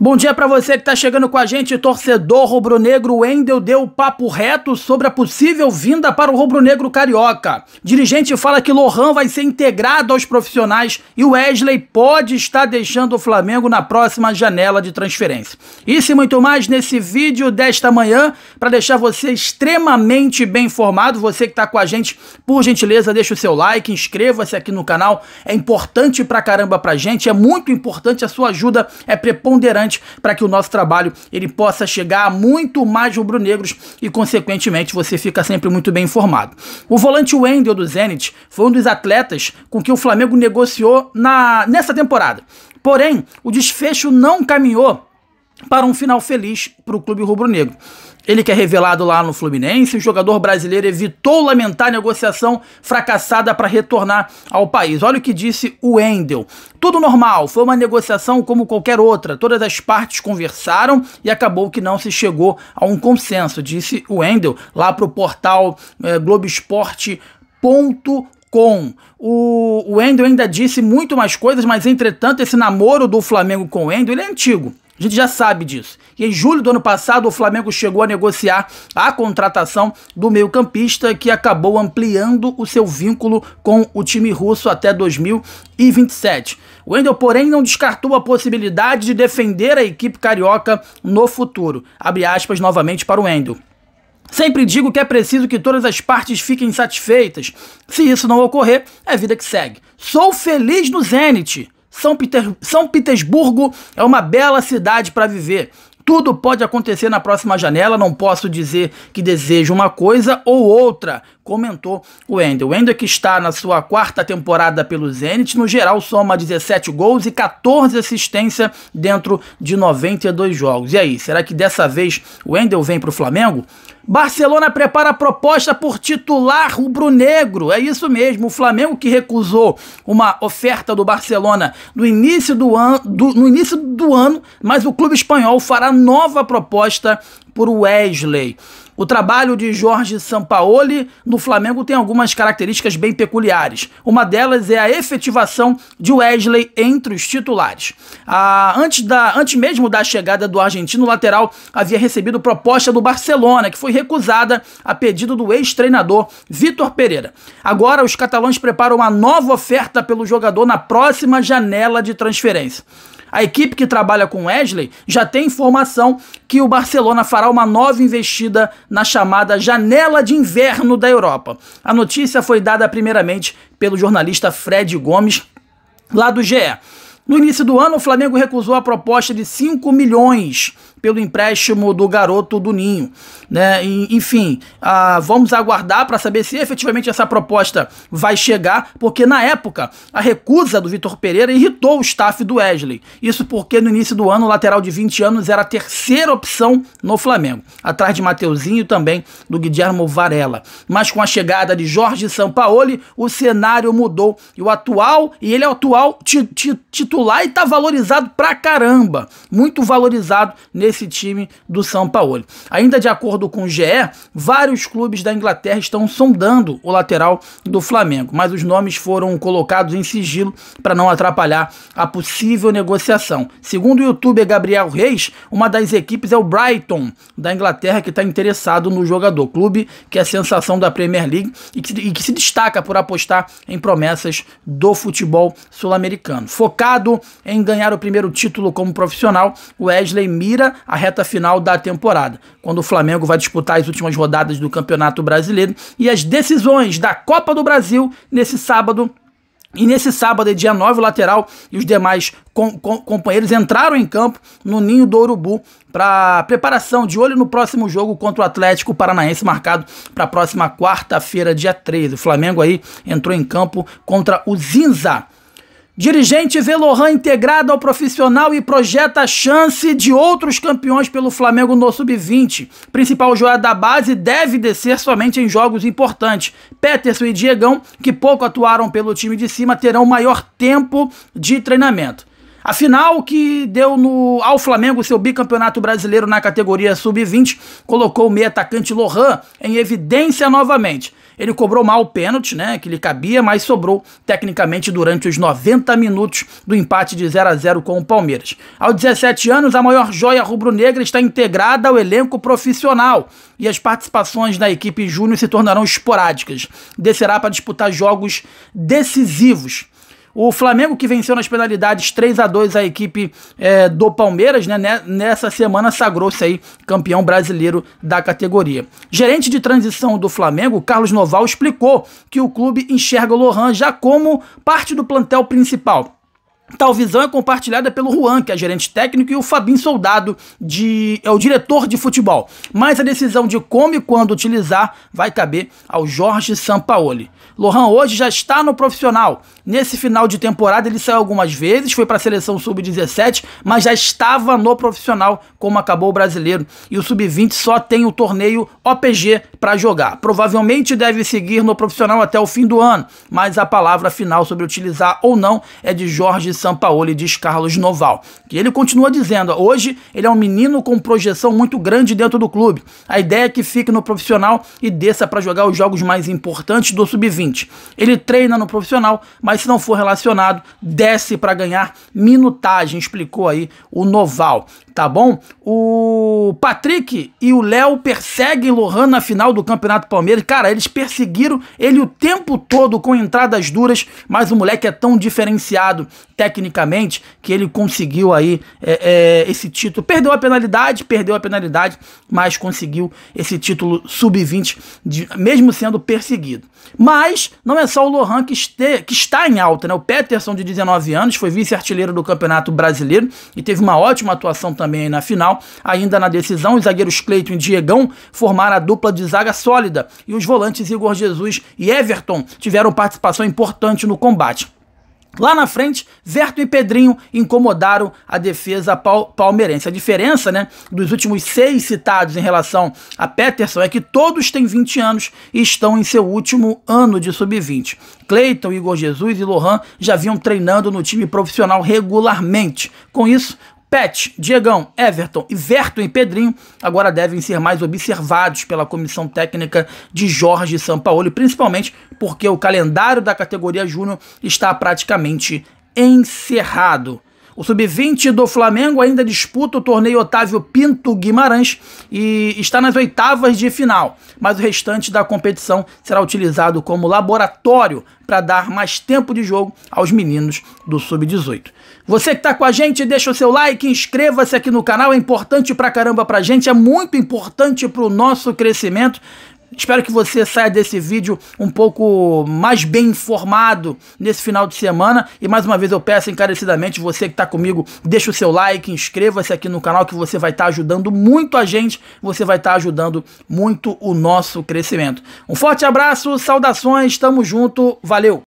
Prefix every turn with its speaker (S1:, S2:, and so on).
S1: Bom dia para você que está chegando com a gente, torcedor rubro-negro. Wendel deu papo reto sobre a possível vinda para o rubro-negro carioca. Dirigente fala que Lohan vai ser integrado aos profissionais e Wesley pode estar deixando o Flamengo na próxima janela de transferência. Isso e muito mais nesse vídeo desta manhã para deixar você extremamente bem informado. Você que está com a gente, por gentileza, deixa o seu like, inscreva-se aqui no canal. É importante pra caramba pra gente, é muito importante a sua ajuda, é preponderante importante para que o nosso trabalho ele possa chegar a muito mais rubro-negros e, consequentemente, você fica sempre muito bem informado. O volante Wendel do Zenit foi um dos atletas com que o Flamengo negociou na, nessa temporada. Porém, o desfecho não caminhou para um final feliz para o clube rubro-negro. Ele que é revelado lá no Fluminense, o jogador brasileiro evitou lamentar negociação fracassada para retornar ao país. Olha o que disse o Endel. Tudo normal, foi uma negociação como qualquer outra. Todas as partes conversaram e acabou que não se chegou a um consenso, disse o Endel lá para o portal é, eh, Globoesporte.com com. O, o ainda disse muito mais coisas, mas entretanto, esse namoro do Flamengo com o Endel ele é antigo. A gente já sabe disso. E em julho do ano passado, o Flamengo chegou a negociar a contratação do meio-campista, que acabou ampliando o seu vínculo com o time russo até 2027. O Wendel, porém, não descartou a possibilidade de defender a equipe carioca no futuro. Abre aspas novamente para o Wendel. Sempre digo que é preciso que todas as partes fiquem satisfeitas. Se isso não ocorrer, é vida que segue. Sou feliz no Zenit são, Peter... São Petersburgo é uma bela cidade para viver. Tudo pode acontecer na próxima janela, não posso dizer que desejo uma coisa ou outra, comentou o Wendel. O Wendel que está na sua quarta temporada pelo Zenit, no geral soma 17 gols e 14 assistências dentro de 92 jogos. E aí, será que dessa vez o Wendel vem para o Flamengo? Barcelona prepara proposta por titular rubro-negro. É isso mesmo. O Flamengo que recusou uma oferta do Barcelona no início do, ano, do, no início do ano, mas o clube espanhol fará nova proposta por Wesley. O trabalho de Jorge Sampaoli no Flamengo tem algumas características bem peculiares. Uma delas é a efetivação de Wesley entre os titulares. Ah, antes, da, antes mesmo da chegada do argentino, o lateral havia recebido proposta do Barcelona, que foi recusada a pedido do ex-treinador Vitor Pereira. Agora, os catalães preparam uma nova oferta pelo jogador na próxima janela de transferência. A equipe que trabalha com Wesley já tem informação que o Barcelona fará uma nova investida na chamada janela de inverno da Europa. A notícia foi dada primeiramente pelo jornalista Fred Gomes, lá do GE. No início do ano, o Flamengo recusou a proposta de 5 milhões pelo empréstimo do garoto do Ninho. Né? E, enfim, ah, vamos aguardar para saber se efetivamente essa proposta vai chegar, porque na época a recusa do Vitor Pereira irritou o staff do Wesley. Isso porque no início do ano o lateral de 20 anos era a terceira opção no Flamengo, atrás de Mateuzinho e também do Guilherme Varela. Mas com a chegada de Jorge Sampaoli, o cenário mudou e o atual, e ele é o atual titular e está valorizado pra caramba, muito valorizado nesse esse time do São Paulo. Ainda de acordo com o GE, vários clubes da Inglaterra estão sondando o lateral do Flamengo, mas os nomes foram colocados em sigilo para não atrapalhar a possível negociação. Segundo o youtuber Gabriel Reis, uma das equipes é o Brighton, da Inglaterra, que está interessado no jogador. Clube que é a sensação da Premier League e que, e que se destaca por apostar em promessas do futebol sul-americano. Focado em ganhar o primeiro título como profissional, Wesley mira a reta final da temporada, quando o Flamengo vai disputar as últimas rodadas do Campeonato Brasileiro e as decisões da Copa do Brasil nesse sábado e nesse sábado, é dia 9, o lateral e os demais com, com, companheiros entraram em campo no Ninho do Urubu para preparação de olho no próximo jogo contra o Atlético Paranaense, marcado para a próxima quarta-feira, dia 13. O Flamengo aí entrou em campo contra o Zinza Dirigente vê Lohan integrado ao profissional e projeta a chance de outros campeões pelo Flamengo no Sub-20. Principal jogador da base deve descer somente em jogos importantes. Peterson e Diegão, que pouco atuaram pelo time de cima, terão maior tempo de treinamento. A final que deu no, ao Flamengo seu bicampeonato brasileiro na categoria sub-20 colocou o meio atacante Lohan em evidência novamente. Ele cobrou mal o pênalti, né, que lhe cabia, mas sobrou tecnicamente durante os 90 minutos do empate de 0 a 0 com o Palmeiras. Aos 17 anos, a maior joia rubro-negra está integrada ao elenco profissional e as participações na equipe júnior se tornarão esporádicas. Descerá para disputar jogos decisivos o Flamengo que venceu nas penalidades 3 a 2 a equipe é, do Palmeiras, né, né? Nessa semana sagrou-se aí campeão brasileiro da categoria. Gerente de transição do Flamengo, Carlos Noval, explicou que o clube enxerga o Lohan já como parte do plantel principal Tal visão é compartilhada pelo Juan, que é gerente técnico, e o Fabinho Soldado, de, é o diretor de futebol. Mas a decisão de como e quando utilizar vai caber ao Jorge Sampaoli. Lohan hoje já está no profissional. Nesse final de temporada ele saiu algumas vezes, foi para a seleção sub-17, mas já estava no profissional, como acabou o brasileiro. E o sub-20 só tem o torneio OPG para jogar. Provavelmente deve seguir no profissional até o fim do ano, mas a palavra final sobre utilizar ou não é de Jorge Sampaoli, diz Carlos Noval. Que ele continua dizendo: hoje ele é um menino com projeção muito grande dentro do clube. A ideia é que fique no profissional e desça para jogar os jogos mais importantes do sub-20. Ele treina no profissional, mas se não for relacionado, desce para ganhar minutagem, explicou aí o Noval. Tá bom? O Patrick e o Léo perseguem Lohan na final do Campeonato Palmeiras. Cara, eles perseguiram ele o tempo todo com entradas duras, mas o moleque é tão diferenciado tecnicamente, que ele conseguiu aí é, é, esse título. Perdeu a penalidade, perdeu a penalidade, mas conseguiu esse título sub-20, mesmo sendo perseguido. Mas não é só o Lohan que, este, que está em alta, né? O Peterson, de 19 anos, foi vice-artilheiro do Campeonato Brasileiro e teve uma ótima atuação também na final. Ainda na decisão, os zagueiros Cleiton e Diegão formaram a dupla de zaga sólida e os volantes Igor Jesus e Everton tiveram participação importante no combate. Lá na frente, Verto e Pedrinho incomodaram a defesa palmeirense. A diferença né, dos últimos seis citados em relação a Peterson é que todos têm 20 anos e estão em seu último ano de sub-20. Cleiton, Igor Jesus e Lohan já vinham treinando no time profissional regularmente. Com isso, Pet, Diegão, Everton, e e Pedrinho agora devem ser mais observados pela comissão técnica de Jorge Sampaoli, principalmente porque o calendário da categoria Júnior está praticamente encerrado. O sub-20 do Flamengo ainda disputa o torneio Otávio Pinto Guimarães e está nas oitavas de final, mas o restante da competição será utilizado como laboratório para dar mais tempo de jogo aos meninos do sub-18. Você que está com a gente, deixa o seu like, inscreva-se aqui no canal, é importante pra caramba pra gente, é muito importante pro nosso crescimento. Espero que você saia desse vídeo um pouco mais bem informado nesse final de semana. E mais uma vez eu peço encarecidamente, você que está comigo, deixa o seu like, inscreva-se aqui no canal que você vai estar tá ajudando muito a gente, você vai estar tá ajudando muito o nosso crescimento. Um forte abraço, saudações, tamo junto, valeu!